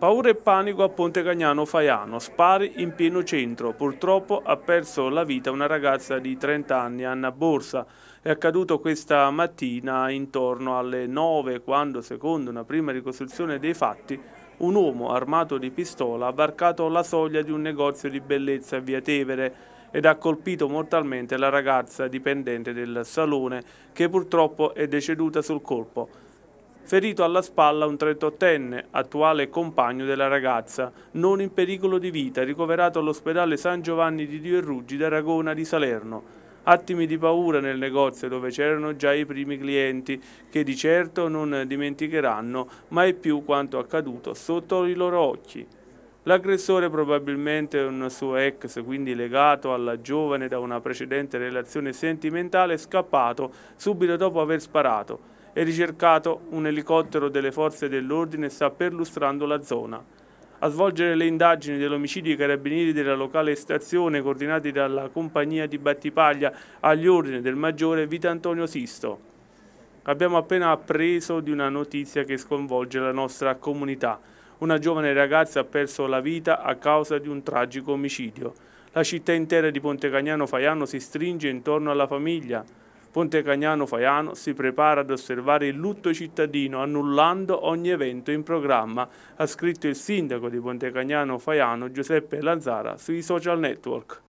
Paura e panico a Ponte Cagnano Faiano, spari in pieno centro. Purtroppo ha perso la vita una ragazza di 30 anni, Anna Borsa. È accaduto questa mattina intorno alle 9 quando, secondo una prima ricostruzione dei fatti, un uomo armato di pistola ha varcato la soglia di un negozio di bellezza a Via Tevere ed ha colpito mortalmente la ragazza dipendente del salone che purtroppo è deceduta sul colpo ferito alla spalla un 38enne, attuale compagno della ragazza, non in pericolo di vita, ricoverato all'ospedale San Giovanni di Dio e Ruggi d'Aragona di Salerno. Attimi di paura nel negozio dove c'erano già i primi clienti che di certo non dimenticheranno mai più quanto accaduto sotto i loro occhi. L'aggressore probabilmente un suo ex, quindi legato alla giovane da una precedente relazione sentimentale, scappato subito dopo aver sparato. È ricercato un elicottero delle forze dell'ordine e sta perlustrando la zona. A svolgere le indagini dell'omicidio i carabinieri della locale stazione coordinati dalla compagnia di Battipaglia agli ordini del maggiore Vita Antonio Sisto. Abbiamo appena appreso di una notizia che sconvolge la nostra comunità. Una giovane ragazza ha perso la vita a causa di un tragico omicidio. La città intera di Pontecagnano Faiano si stringe intorno alla famiglia, Ponte Cagnano Faiano si prepara ad osservare il lutto cittadino annullando ogni evento in programma, ha scritto il sindaco di Ponte Cagnano Faiano Giuseppe Lanzara sui social network.